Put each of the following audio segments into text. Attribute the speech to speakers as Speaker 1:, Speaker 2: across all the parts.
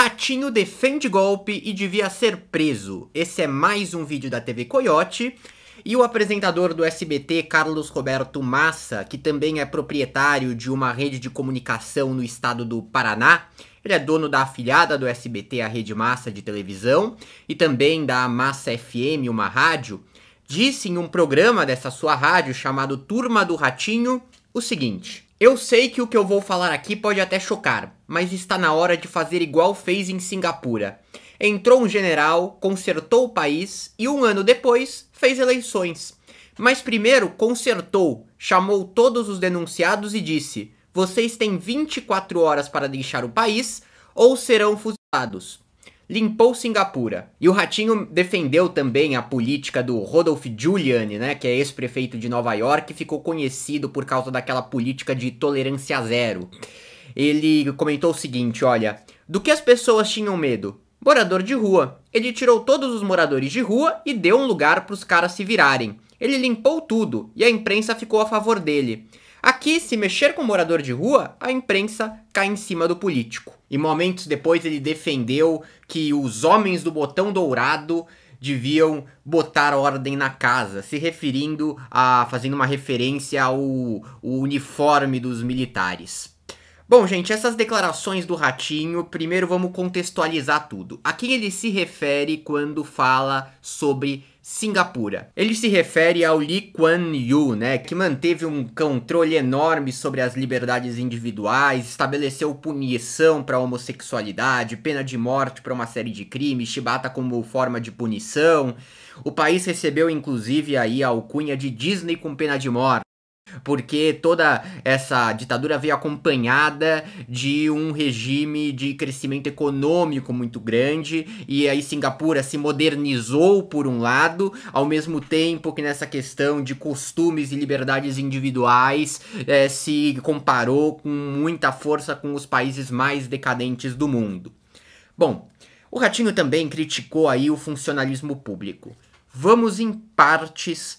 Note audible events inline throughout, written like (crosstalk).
Speaker 1: Ratinho defende golpe e devia ser preso. Esse é mais um vídeo da TV Coyote. E o apresentador do SBT, Carlos Roberto Massa, que também é proprietário de uma rede de comunicação no estado do Paraná, ele é dono da afiliada do SBT, a Rede Massa de televisão, e também da Massa FM, uma rádio, disse em um programa dessa sua rádio chamado Turma do Ratinho o seguinte: eu sei que o que eu vou falar aqui pode até chocar, mas está na hora de fazer igual fez em Singapura. Entrou um general, consertou o país e um ano depois fez eleições. Mas primeiro consertou, chamou todos os denunciados e disse: vocês têm 24 horas para deixar o país ou serão fuzilados limpou Singapura. E o Ratinho defendeu também a política do Rodolph Giuliani, né, que é ex-prefeito de Nova York, que ficou conhecido por causa daquela política de tolerância zero. Ele comentou o seguinte, olha, do que as pessoas tinham medo? Morador de rua. Ele tirou todos os moradores de rua e deu um lugar para os caras se virarem. Ele limpou tudo e a imprensa ficou a favor dele. Aqui, se mexer com morador de rua, a imprensa cai em cima do político. E momentos depois ele defendeu que os homens do botão dourado deviam botar ordem na casa, se referindo a. fazendo uma referência ao, ao uniforme dos militares. Bom, gente, essas declarações do Ratinho, primeiro vamos contextualizar tudo. A quem ele se refere quando fala sobre Singapura. Ele se refere ao Lee Kuan Yew, né, que manteve um controle enorme sobre as liberdades individuais, estabeleceu punição para homossexualidade, pena de morte para uma série de crimes, chibata como forma de punição. O país recebeu inclusive aí a alcunha de Disney com pena de morte porque toda essa ditadura veio acompanhada de um regime de crescimento econômico muito grande, e aí Singapura se modernizou por um lado, ao mesmo tempo que nessa questão de costumes e liberdades individuais é, se comparou com muita força com os países mais decadentes do mundo. Bom, o Ratinho também criticou aí o funcionalismo público. Vamos em partes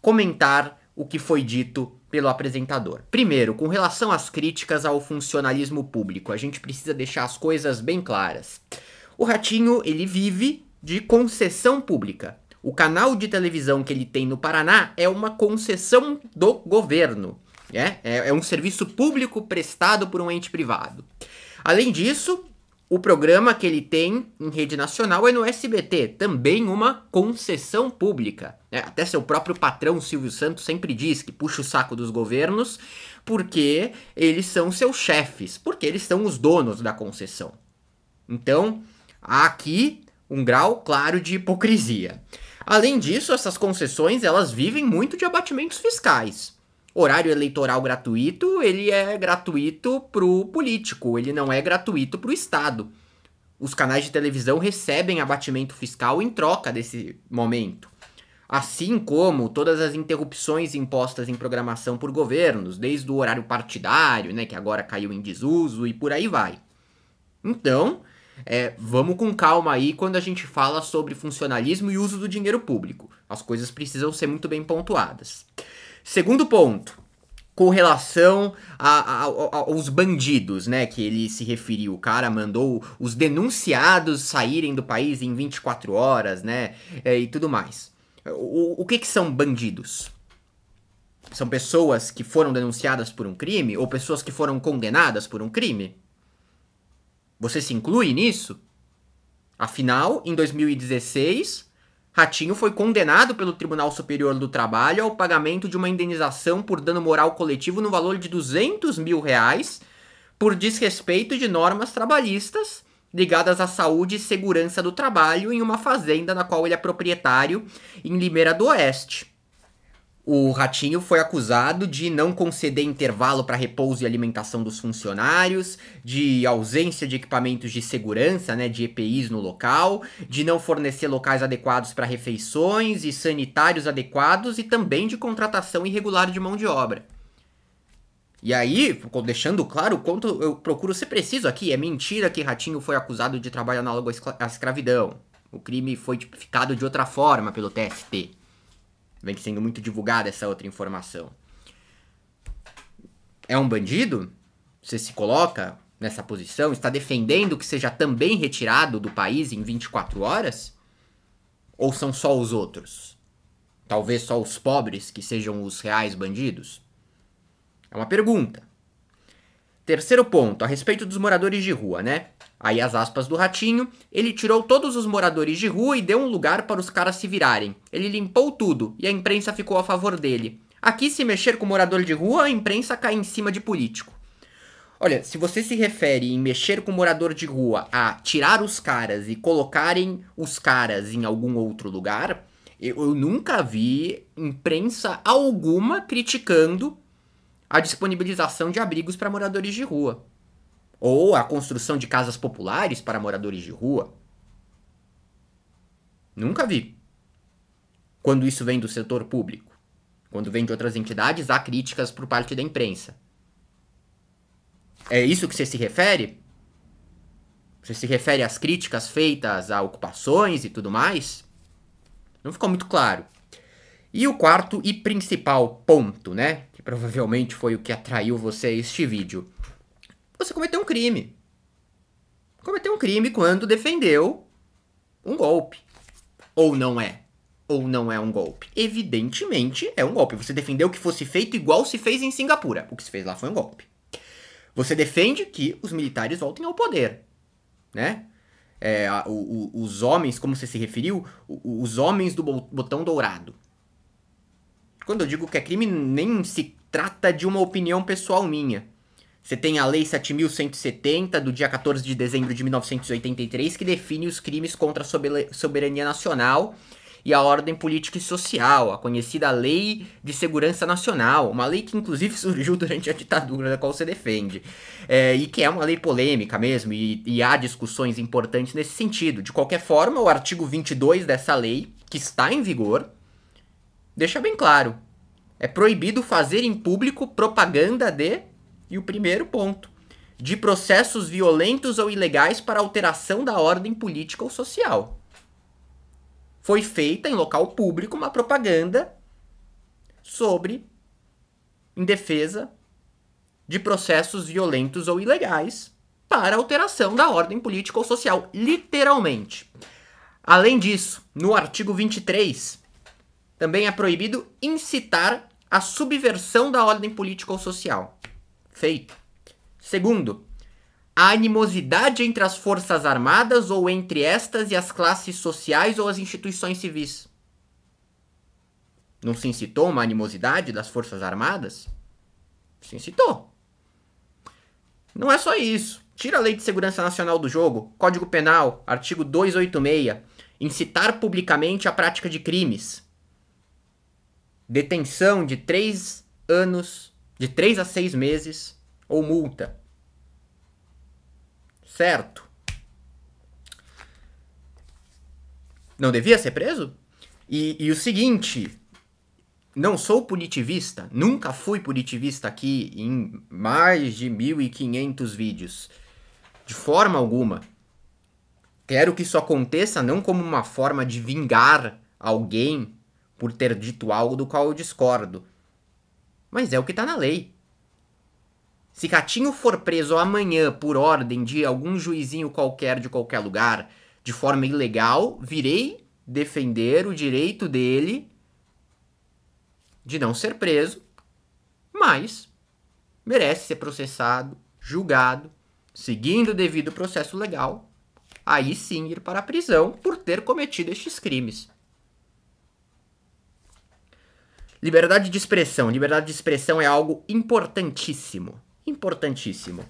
Speaker 1: comentar o que foi dito pelo apresentador. Primeiro, com relação às críticas ao funcionalismo público, a gente precisa deixar as coisas bem claras. O Ratinho, ele vive de concessão pública. O canal de televisão que ele tem no Paraná é uma concessão do governo. Né? É, é um serviço público prestado por um ente privado. Além disso, o programa que ele tem em rede nacional é no SBT, também uma concessão pública. Né? Até seu próprio patrão, Silvio Santos, sempre diz que puxa o saco dos governos porque eles são seus chefes, porque eles são os donos da concessão. Então, há aqui um grau claro de hipocrisia. Além disso, essas concessões elas vivem muito de abatimentos fiscais horário eleitoral gratuito, ele é gratuito pro político, ele não é gratuito pro Estado. Os canais de televisão recebem abatimento fiscal em troca desse momento. Assim como todas as interrupções impostas em programação por governos, desde o horário partidário, né, que agora caiu em desuso e por aí vai. Então, é, vamos com calma aí quando a gente fala sobre funcionalismo e uso do dinheiro público. As coisas precisam ser muito bem pontuadas. Segundo ponto, com relação a, a, a, aos bandidos, né, que ele se referiu. O cara mandou os denunciados saírem do país em 24 horas, né, é, e tudo mais. O, o que, que são bandidos? São pessoas que foram denunciadas por um crime ou pessoas que foram condenadas por um crime? Você se inclui nisso? Afinal, em 2016, Ratinho foi condenado pelo Tribunal Superior do Trabalho ao pagamento de uma indenização por dano moral coletivo no valor de 200 mil reais por desrespeito de normas trabalhistas ligadas à saúde e segurança do trabalho em uma fazenda na qual ele é proprietário em Limeira do Oeste. O Ratinho foi acusado de não conceder intervalo para repouso e alimentação dos funcionários, de ausência de equipamentos de segurança, né, de EPIs no local, de não fornecer locais adequados para refeições e sanitários adequados e também de contratação irregular de mão de obra. E aí, deixando claro o quanto eu procuro ser preciso aqui, é mentira que Ratinho foi acusado de trabalho análogo à escravidão. O crime foi tipificado de outra forma pelo TST. Vem sendo muito divulgada essa outra informação. É um bandido? Você se coloca nessa posição? Está defendendo que seja também retirado do país em 24 horas? Ou são só os outros? Talvez só os pobres que sejam os reais bandidos? É uma pergunta. Terceiro ponto, a respeito dos moradores de rua, né? Aí as aspas do ratinho, ele tirou todos os moradores de rua e deu um lugar para os caras se virarem. Ele limpou tudo e a imprensa ficou a favor dele. Aqui se mexer com morador de rua, a imprensa cai em cima de político. Olha, se você se refere em mexer com morador de rua a tirar os caras e colocarem os caras em algum outro lugar, eu, eu nunca vi imprensa alguma criticando a disponibilização de abrigos para moradores de rua ou a construção de casas populares para moradores de rua. Nunca vi. Quando isso vem do setor público. Quando vem de outras entidades, há críticas por parte da imprensa. É isso que você se refere? Você se refere às críticas feitas a ocupações e tudo mais? Não ficou muito claro. E o quarto e principal ponto, né? Que provavelmente foi o que atraiu você a este vídeo você cometeu um crime. Cometeu um crime quando defendeu um golpe. Ou não é? Ou não é um golpe? Evidentemente é um golpe. Você defendeu que fosse feito igual se fez em Singapura. O que se fez lá foi um golpe. Você defende que os militares voltem ao poder, né? É, o, o, os homens, como você se referiu, o, os homens do botão dourado. Quando eu digo que é crime, nem se trata de uma opinião pessoal minha. Você tem a Lei 7.170, do dia 14 de dezembro de 1983, que define os crimes contra a soberania nacional e a ordem política e social, a conhecida Lei de Segurança Nacional, uma lei que inclusive (laughs) surgiu durante a ditadura da qual você defende, é, e que é uma lei polêmica mesmo, e, e, há discussões importantes nesse sentido. De qualquer forma, o artigo 22 dessa lei, que está em vigor, deixa bem claro: é proibido fazer em público propaganda de e o primeiro ponto, de processos violentos ou ilegais para alteração da ordem política ou social. Foi feita em local público uma propaganda sobre em defesa de processos violentos ou ilegais para alteração da ordem política ou social, literalmente. Além disso, no artigo 23, também é proibido incitar a subversão da ordem política ou social feito. Segundo, a animosidade entre as forças armadas ou entre estas e as classes sociais ou as instituições civis. Não se incitou uma animosidade das forças armadas? Se incitou. Não é só isso. Tira a Lei de Segurança Nacional do jogo, Código Penal, artigo 286, incitar publicamente a prática de crimes. Detenção de três anos de 3 a 6 meses ou multa. Certo? Não devia ser preso? E, e o seguinte, não sou punitivista, nunca fui punitivista aqui em mais de 1.500 vídeos. De forma alguma. Quero que isso aconteça não como uma forma de vingar alguém por ter dito algo do qual eu discordo, mas é o que está na lei. Se Catinho for preso amanhã por ordem de algum juizinho qualquer de qualquer lugar, de forma ilegal, virei defender o direito dele de não ser preso, mas merece ser processado, julgado, seguindo o devido processo legal, aí sim ir para a prisão por ter cometido estes crimes. Liberdade de expressão. Liberdade de expressão é algo importantíssimo. Importantíssimo.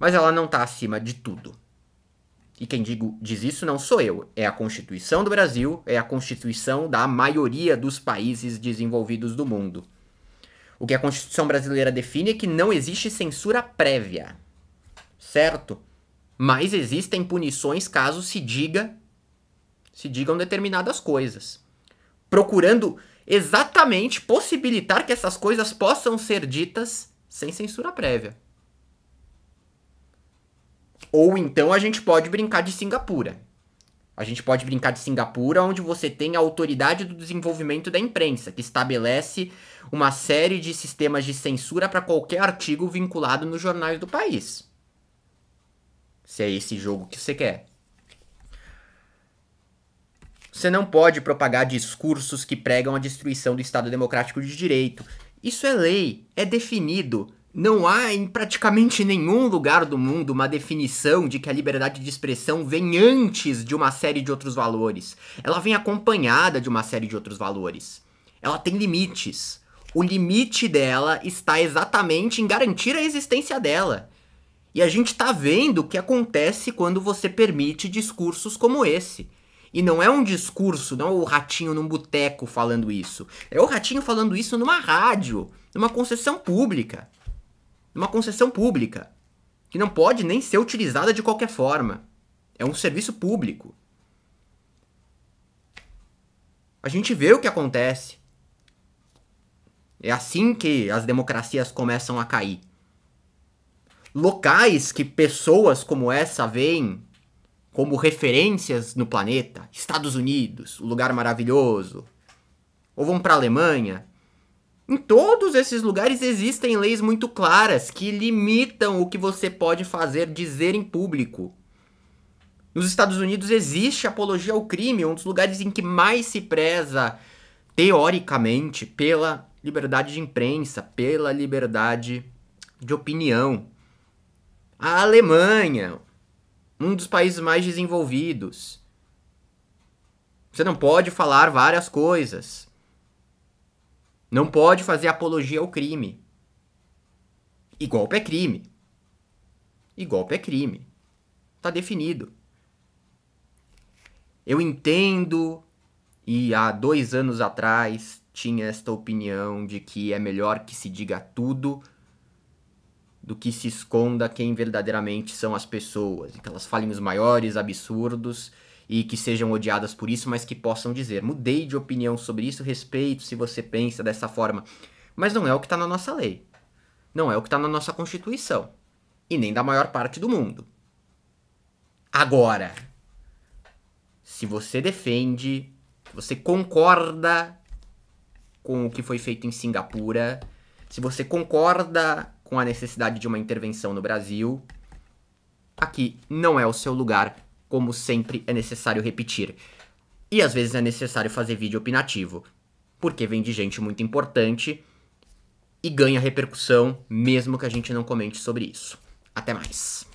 Speaker 1: Mas ela não está acima de tudo. E quem digo, diz isso não sou eu. É a Constituição do Brasil, é a Constituição da maioria dos países desenvolvidos do mundo. O que a Constituição brasileira define é que não existe censura prévia. Certo? Mas existem punições caso se diga se digam determinadas coisas. Procurando exatamente possibilitar que essas coisas possam ser ditas sem censura prévia. Ou então a gente pode brincar de Singapura. A gente pode brincar de Singapura, onde você tem a autoridade do desenvolvimento da imprensa, que estabelece uma série de sistemas de censura para qualquer artigo vinculado nos jornais do país. Se é esse jogo que você quer. Você não pode propagar discursos que pregam a destruição do Estado Democrático de Direito. Isso é lei, é definido. Não há em praticamente nenhum lugar do mundo uma definição de que a liberdade de expressão vem antes de uma série de outros valores. Ela vem acompanhada de uma série de outros valores. Ela tem limites. O limite dela está exatamente em garantir a existência dela. E a gente está vendo o que acontece quando você permite discursos como esse. E não é um discurso, não é o ratinho num boteco falando isso. É o ratinho falando isso numa rádio, numa concessão pública. Numa concessão pública. Que não pode nem ser utilizada de qualquer forma. É um serviço público. A gente vê o que acontece. É assim que as democracias começam a cair. Locais que pessoas como essa veem como referências no planeta, Estados Unidos, o lugar maravilhoso, ou vão para a Alemanha, em todos esses lugares existem leis muito claras que limitam o que você pode fazer, dizer em público. Nos Estados Unidos existe apologia ao crime, um dos lugares em que mais se preza, teoricamente, pela liberdade de imprensa, pela liberdade de opinião. A Alemanha, um dos países mais desenvolvidos. Você não pode falar várias coisas. Não pode fazer apologia ao crime. E golpe é crime. E golpe é crime. Tá definido. Eu entendo, e há dois anos atrás tinha esta opinião de que é melhor que se diga tudo do que se esconda quem verdadeiramente são as pessoas, que elas falem os maiores absurdos e que sejam odiadas por isso, mas que possam dizer: mudei de opinião sobre isso, respeito se você pensa dessa forma. Mas não é o que está na nossa lei. Não é o que está na nossa Constituição. E nem da maior parte do mundo. Agora, se você defende, se você concorda com o que foi feito em Singapura, se você concorda com a necessidade de uma intervenção no Brasil. Aqui não é o seu lugar, como sempre é necessário repetir. E às vezes é necessário fazer vídeo opinativo, porque vem de gente muito importante e ganha repercussão, mesmo que a gente não comente sobre isso. Até mais.